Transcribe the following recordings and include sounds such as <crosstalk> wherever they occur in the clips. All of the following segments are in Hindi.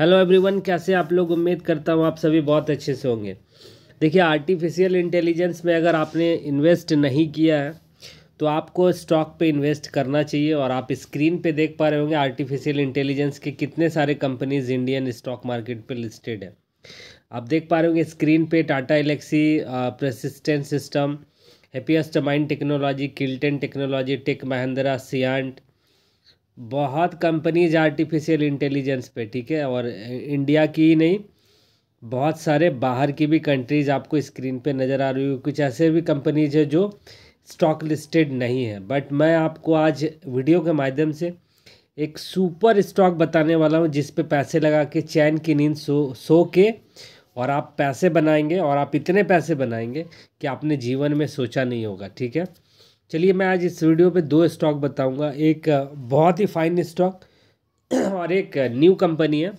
हेलो एवरीवन कैसे आप लोग उम्मीद करता हूँ आप सभी बहुत अच्छे से होंगे देखिए आर्टिफिशियल इंटेलिजेंस में अगर आपने इन्वेस्ट नहीं किया है तो आपको स्टॉक पे इन्वेस्ट करना चाहिए और आप स्क्रीन पे देख पा रहे होंगे आर्टिफिशियल इंटेलिजेंस के कितने सारे कंपनीज इंडियन स्टॉक मार्केट पर लिस्टेड है आप देख पा रहे होंगे स्क्रीन पर Tata Elxsi persistent system happiest mind technology Kellton technology tech Mahindra Cyient बहुत कंपनीज आर्टिफिशियल इंटेलिजेंस पे ठीक है और इंडिया की ही नहीं बहुत सारे बाहर की भी कंट्रीज़ आपको स्क्रीन पे नज़र आ रही हो कुछ ऐसे भी कंपनीज है जो स्टॉक लिस्टेड नहीं है बट मैं आपको आज वीडियो के माध्यम से एक सुपर स्टॉक बताने वाला हूँ जिस पे पैसे लगा के चैन की नींद सो सो के और आप पैसे बनाएंगे और आप इतने पैसे बनाएंगे कि आपने जीवन में सोचा नहीं होगा ठीक है चलिए मैं आज इस वीडियो पे दो स्टॉक बताऊंगा एक बहुत ही फाइन स्टॉक <clears throat> और एक न्यू कंपनी है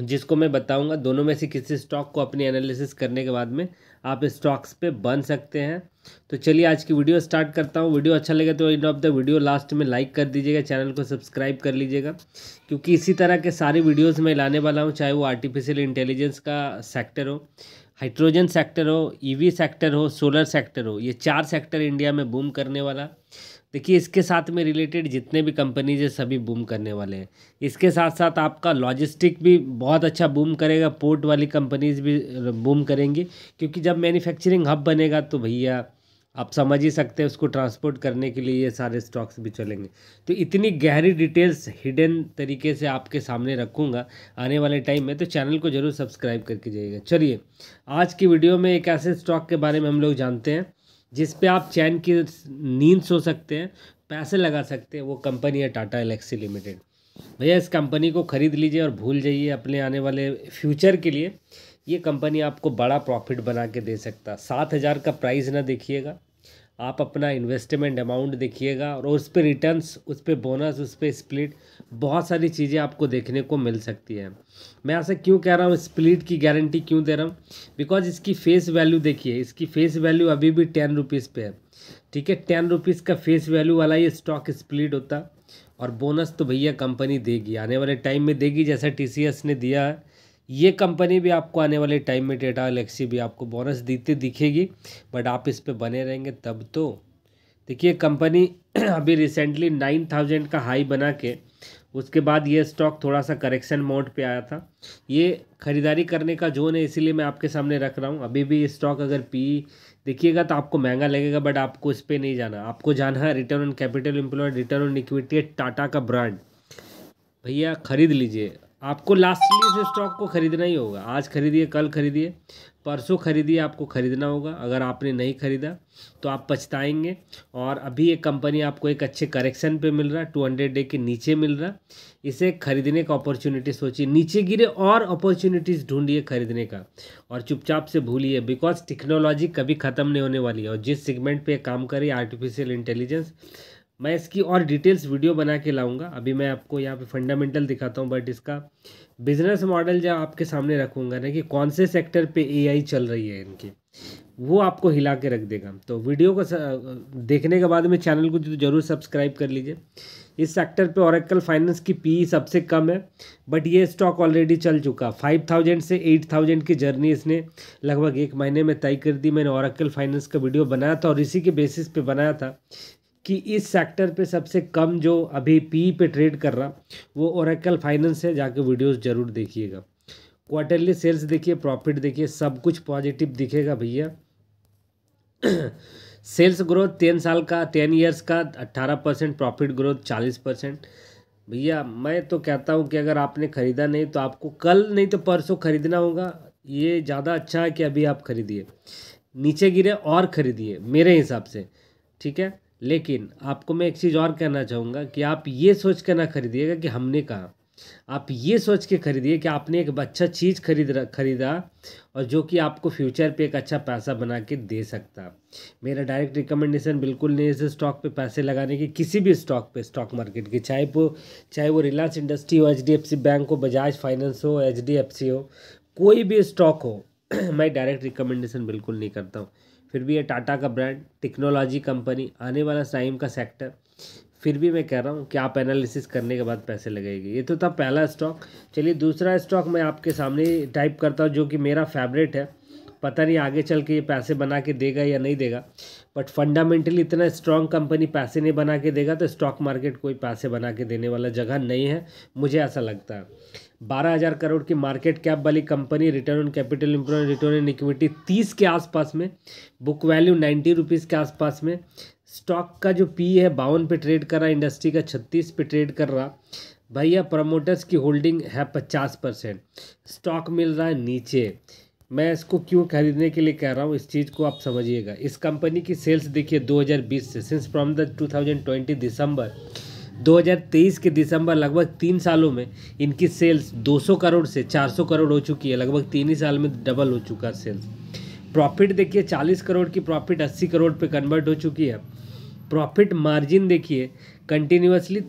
जिसको मैं बताऊंगा दोनों में से किसी स्टॉक को अपनी एनालिसिस करने के बाद में आप स्टॉक्स पे बन सकते हैं तो चलिए आज की वीडियो स्टार्ट करता हूँ वीडियो अच्छा लगे तो end of the video last में लाइक कर दीजिएगा चैनल को सब्सक्राइब कर लीजिएगा क्योंकि इसी तरह के सारे वीडियोस मैं लाने वाला हूँ चाहे वो आर्टिफिशियल इंटेलिजेंस का सेक्टर हो हाइड्रोजन सेक्टर हो ई e सेक्टर हो सोलर सेक्टर हो ये चार सेक्टर इंडिया में बूम करने वाला देखिए इसके साथ में रिलेटेड जितने भी कंपनीज है सभी बूम करने वाले हैं इसके साथ साथ आपका लॉजिस्टिक भी बहुत अच्छा बूम करेगा पोर्ट वाली कंपनीज भी बूम करेंगी क्योंकि जब मैन्युफैक्चरिंग हब बनेगा तो भैया आप समझ ही सकते हैं उसको ट्रांसपोर्ट करने के लिए ये सारे स्टॉक्स भी चलेंगे तो इतनी गहरी डिटेल्स हिडन तरीके से आपके सामने रखूँगा आने वाले टाइम में तो चैनल को ज़रूर सब्सक्राइब करके जाइएगा चलिए आज की वीडियो में एक ऐसे स्टॉक के बारे में हम लोग जानते हैं जिस पे आप चैन की नींद सो सकते हैं पैसे लगा सकते हैं वो कंपनी है टाटा एलेक्सी लिमिटेड भैया इस कंपनी को ख़रीद लीजिए और भूल जाइए अपने आने वाले फ्यूचर के लिए ये कंपनी आपको बड़ा प्रॉफिट बना के दे सकता सात हज़ार का प्राइस ना देखिएगा आप अपना इन्वेस्टमेंट अमाउंट देखिएगा और उस पर रिटर्न्स उस पर बोनस उस पर स्प्लिट बहुत सारी चीज़ें आपको देखने को मिल सकती है मैं ऐसा क्यों कह रहा हूँ स्प्लिट की गारंटी क्यों दे रहा हूँ बिकॉज इसकी फेस वैल्यू देखिए इसकी फेस वैल्यू अभी भी टेन रुपीज़ पे है ठीक है टेन रुपीज़ का फेस वैल्यू वाला ये स्टॉक स्प्लिट होता और बोनस तो भैया कंपनी देगी आने वाले टाइम में देगी जैसा टी ने दिया है ये कंपनी भी आपको आने वाले टाइम में डेटा गलेक्सी भी आपको बोनस देते दिखेगी बट आप इस पर बने रहेंगे तब तो देखिए कंपनी <clears throat> अभी रिसेंटली नाइन थाउजेंड का हाई बना के उसके बाद ये स्टॉक थोड़ा सा करेक्शन मोड पे आया था ये ख़रीदारी करने का जोन है इसीलिए मैं आपके सामने रख रहा हूँ अभी भी स्टॉक अगर पी देखिएगा तो आपको महंगा लगेगा बट आपको इस पर नहीं जाना आपको जाना है return on capital employed return on equity Tata का ब्रांड भैया ख़रीद लीजिए आपको लास्टली इस स्टॉक को खरीदना ही होगा आज खरीदिए कल खरीदिए परसों खरीदिए आपको ख़रीदना होगा अगर आपने नहीं ख़रीदा तो आप पछताएंगे और अभी ये कंपनी आपको एक अच्छे करेक्शन पे मिल रहा है टू हंड्रेड डे के नीचे मिल रहा इसे खरीदने का अपॉर्चुनिटी सोचिए नीचे गिरे और अपॉर्चुनिटीज़ ढूंढिए खरीदने का और चुपचाप से भूलिए बिकॉज टेक्नोलॉजी कभी ख़त्म नहीं होने वाली है और जिस सेगमेंट पर काम करिए आर्टिफिशियल इंटेलिजेंस मैं इसकी और डिटेल्स वीडियो बना के लाऊंगा अभी मैं आपको यहाँ पे फंडामेंटल दिखाता हूँ बट इसका बिजनेस मॉडल जब आपके सामने रखूँगा ना कि कौन से सेक्टर पे एआई चल रही है इनकी वो आपको हिला के रख देगा तो वीडियो को देखने के बाद में चैनल को तो जरूर सब्सक्राइब कर लीजिए इस सेक्टर पे औरकल फाइनेंस की पी e सबसे कम है बट ये स्टॉक ऑलरेडी चल चुका फाइव थाउजेंड से एट थाउजेंड की जर्नी इसने लगभग एक महीने में तय कर दी मैंने औरकल फाइनेंस का वीडियो बनाया था और इसी के बेसिस पे बनाया था कि इस सेक्टर पे सबसे कम जो अभी पी पे ट्रेड कर रहा वो ओरेकल फाइनेंस है जाके वीडियोस ज़रूर देखिएगा क्वार्टरली सेल्स देखिए प्रॉफिट देखिए सब कुछ पॉजिटिव दिखेगा भैया सेल्स <clears throat> ग्रोथ तीन साल का टेन ईयर्स का अट्ठारह परसेंट प्रॉफिट ग्रोथ चालीस परसेंट भैया मैं तो कहता हूँ कि अगर आपने ख़रीदा नहीं तो आपको कल नहीं तो परसों ख़रीदना होगा ये ज़्यादा अच्छा है कि अभी आप खरीदिए नीचे गिरे और ख़रीदिए मेरे हिसाब से ठीक है लेकिन आपको मैं एक चीज़ और कहना चाहूँगा कि आप ये सोच के ना खरीदिएगा कि हमने कहा आप ये सोच के खरीदिए कि आपने एक अच्छा चीज़ खरीद खरीदा और जो कि आपको फ्यूचर पे एक अच्छा पैसा बना के दे सकता मेरा डायरेक्ट रिकमेंडेशन बिल्कुल नहीं है स्टॉक पे पैसे लगाने की किसी भी स्टॉक पे स्टॉक मार्केट की चाहे वो चाहे वो रिलायंस इंडस्ट्री हो एच बैंक हो बजाज फाइनेंस हो एच हो कोई भी स्टॉक हो <clears throat> मैं डायरेक्ट रिकमेंडेशन बिल्कुल नहीं करता हूँ फिर भी ये टाटा का ब्रांड टेक्नोलॉजी कंपनी आने वाला टाइम का सेक्टर फिर भी मैं कह रहा हूँ कि आप एनालिसिस करने के बाद पैसे लगेंगे ये तो था पहला स्टॉक चलिए दूसरा स्टॉक मैं आपके सामने टाइप करता हूँ जो कि मेरा फेवरेट है पता नहीं आगे चल के ये पैसे बना के देगा या नहीं देगा बट फंडामेंटली इतना स्ट्रांग कंपनी पैसे नहीं बना के देगा तो स्टॉक मार्केट कोई पैसे बना के देने वाला जगह नहीं है मुझे ऐसा लगता है बारह हज़ार करोड़ की मार्केट कैप वाली company return on capital employ return on equity तीस के आसपास में बुक वैल्यू नाइन्टी रुपीज़ के आसपास में स्टॉक का जो पी है बावन पे ट्रेड कर रहा इंडस्ट्री का छत्तीस पे ट्रेड कर रहा भैया प्रमोटर्स की होल्डिंग है पचास परसेंट स्टॉक मिल रहा है नीचे मैं इसको क्यों खरीदने के लिए कह रहा हूँ इस चीज़ को आप समझिएगा इस कंपनी की सेल्स देखिए 2020 से सिंस फ्रॉम द 2020 दिसंबर 2023 के दिसंबर लगभग तीन सालों में इनकी सेल्स 200 करोड़ से 400 करोड़ हो चुकी है लगभग तीन ही साल में डबल हो चुका है सेल्स प्रॉफिट देखिए 40 करोड़ की प्रॉफिट 80 करोड़ पे कन्वर्ट हो चुकी है प्रॉफिट मार्जिन देखिए कंटिन्यूसली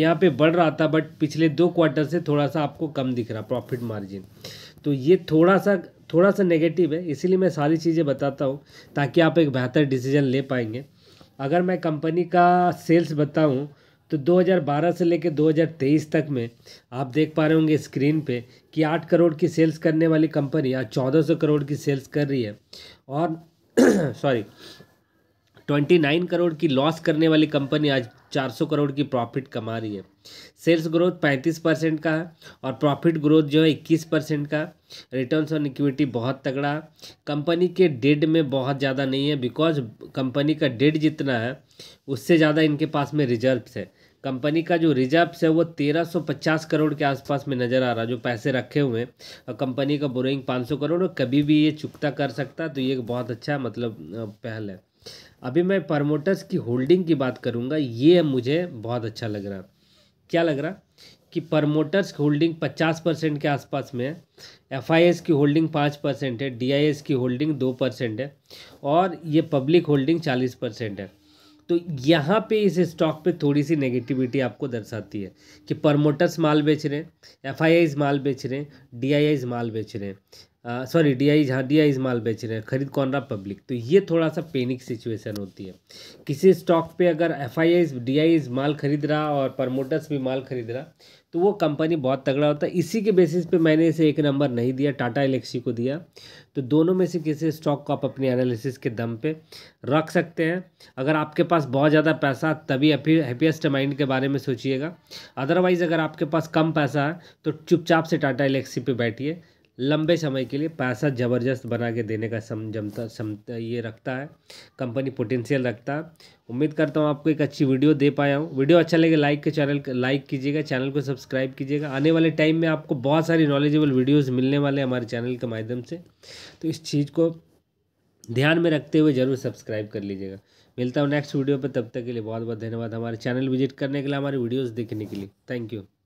यहाँ पे बढ़ रहा था बट पिछले दो क्वार्टर से थोड़ा सा आपको कम दिख रहा प्रॉफिट मार्जिन तो ये थोड़ा सा थोड़ा सा नेगेटिव है इसीलिए मैं सारी चीज़ें बताता हूँ ताकि आप एक बेहतर डिसीजन ले पाएंगे अगर मैं कंपनी का सेल्स बताऊँ तो 2012 से लेकर 2023 तक में आप देख पा रहे होंगे स्क्रीन पे कि 8 करोड़ की सेल्स करने वाली कंपनी आज चौदह करोड़ की सेल्स कर रही है और सॉरी <clears throat> 29 करोड़ की लॉस करने वाली कंपनी आज 400 करोड़ की प्रॉफिट कमा रही है सेल्स ग्रोथ 35 परसेंट का है और प्रॉफिट ग्रोथ जो है 21 परसेंट का रिटर्न ऑन इक्विटी बहुत तगड़ा कंपनी के डेड में बहुत ज़्यादा नहीं है बिकॉज कंपनी का डेड जितना है उससे ज़्यादा इनके पास में रिजर्व्स है कंपनी का जो रिजर्व्स है वो 1350 करोड़ के आसपास में नज़र आ रहा जो पैसे रखे हुए हैं और कंपनी का बोरिंग 500 करोड़ और कभी भी ये चुकता कर सकता तो ये बहुत अच्छा मतलब पहल है अभी मैं प्रमोटर्स की होल्डिंग की बात करूँगा ये मुझे बहुत अच्छा लग रहा क्या लग रहा कि प्रमोटर्स की होल्डिंग पचास परसेंट के आसपास में है एफ की होल्डिंग पाँच परसेंट है डी की होल्डिंग दो परसेंट है और ये पब्लिक होल्डिंग चालीस परसेंट है तो यहाँ पे इस स्टॉक पे थोड़ी सी नेगेटिविटी आपको दर्शाती है कि प्रमोटर्स माल बेच रहे हैं एफ माल बेच रहे हैं डी माल बेच रहे हैं सॉरी डी आई जहाँ डी आई माल बेच रहे हैं खरीद कौन रहा पब्लिक तो ये थोड़ा सा पेनिक सिचुएशन होती है किसी स्टॉक पे अगर F I I D Is माल खरीद रहा और प्रमोटर्स भी माल खरीद रहा तो वो कंपनी बहुत तगड़ा होता है इसी के बेसिस पे मैंने इसे एक नंबर नहीं दिया टाटा इलेक्सी को दिया तो दोनों में से किसी स्टॉक को आप अपने एनालिसिस के दम पे रख सकते हैं अगर आपके पास बहुत ज़्यादा पैसा तभी हैप्पीएस्ट माइंड के बारे में सोचिएगा अदरवाइज़ अगर आपके पास कम पैसा है तो चुपचाप से टाटा इलेक्सी पर बैठिए लंबे समय के लिए पैसा ज़बरदस्त बना के देने का समझमता सम ये रखता है कंपनी पोटेंशियल रखता है उम्मीद करता हूँ आपको एक अच्छी वीडियो दे पाया हूँ वीडियो अच्छा लगे लाइक के चैनल लाइक कीजिएगा चैनल को सब्सक्राइब कीजिएगा आने वाले टाइम में आपको बहुत सारी नॉलेजेबल वीडियोज़ मिलने वाले हमारे चैनल के माध्यम से तो इस चीज़ को ध्यान में रखते हुए ज़रूर सब्सक्राइब कर लीजिएगा मिलता हूँ नेक्स्ट वीडियो पर तब तक के लिए बहुत बहुत धन्यवाद हमारे चैनल विजिट करने के लिए हमारे वीडियोज़ देखने के लिए थैंक यू